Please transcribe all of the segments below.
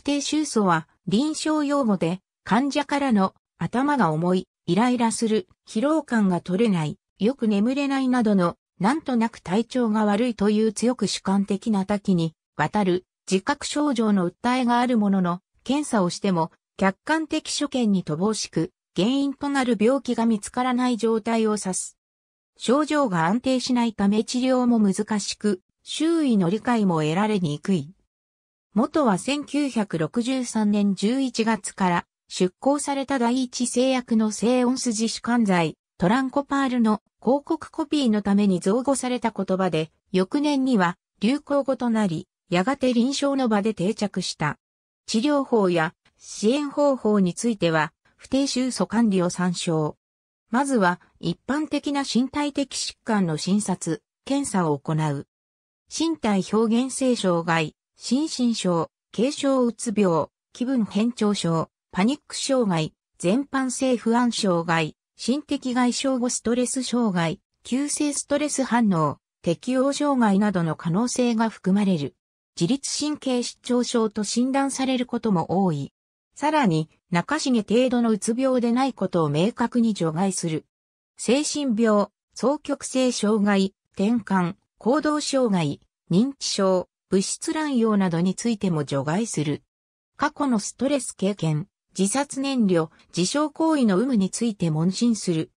不定臭素は臨床用語で患者からの頭が重い、イライラする、疲労感が取れない、よく眠れないなどのなんとなく体調が悪いという強く主観的な多岐にわたる自覚症状の訴えがあるものの検査をしても客観的所見に乏しく原因となる病気が見つからない状態を指す。症状が安定しないため治療も難しく周囲の理解も得られにくい。元は1963年11月から出向された第一製薬の静音筋主管剤、トランコパールの広告コピーのために造語された言葉で、翌年には流行語となり、やがて臨床の場で定着した。治療法や支援方法については、不定収素管理を参照。まずは、一般的な身体的疾患の診察、検査を行う。身体表現性障害、心身症、軽症うつ病、気分変調症、パニック障害、全般性不安障害、心的外傷後ストレス障害、急性ストレス反応、適応障害などの可能性が含まれる。自律神経失調症と診断されることも多い。さらに、中重程度のうつ病でないことを明確に除外する。精神病、双極性障害、転換、行動障害、認知症、物質乱用などについても除外する。過去のストレス経験、自殺燃料、自傷行為の有無について問診する。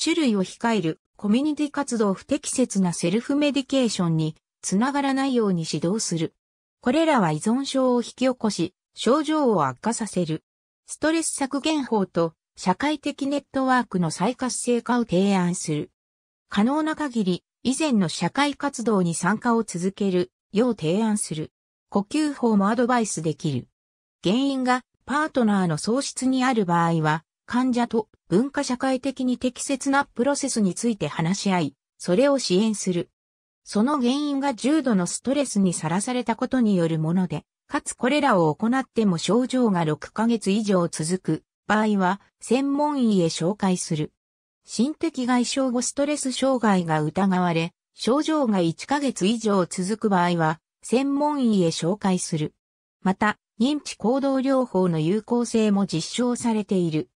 種類を控える、コミュニティ活動不適切なセルフメディケーションにつながらないように指導する。これらは依存症を引き起こし、症状を悪化させる。ストレス削減法と社会的ネットワークの再活性化を提案する。可能な限り、以前の社会活動に参加を続ける要提案する。呼吸法もアドバイスできる。原因がパートナーの喪失にある場合は、患者と文化社会的に適切なプロセスについて話し合い、それを支援する。その原因が重度のストレスにさらされたことによるもので、かつこれらを行っても症状が6ヶ月以上続く場合は、専門医へ紹介する。心的外傷後ストレス障害が疑われ、症状が1ヶ月以上続く場合は、専門医へ紹介する。また、認知行動療法の有効性も実証されている。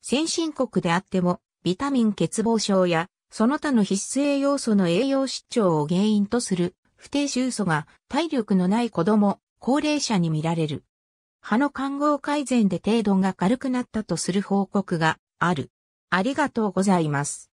先進国であっても、ビタミン欠乏症や、その他の必須栄養素の栄養失調を原因とする、不定臭素が体力のない子供、高齢者に見られる。歯の看護改善で程度が軽くなったとする報告がある。ありがとうございます。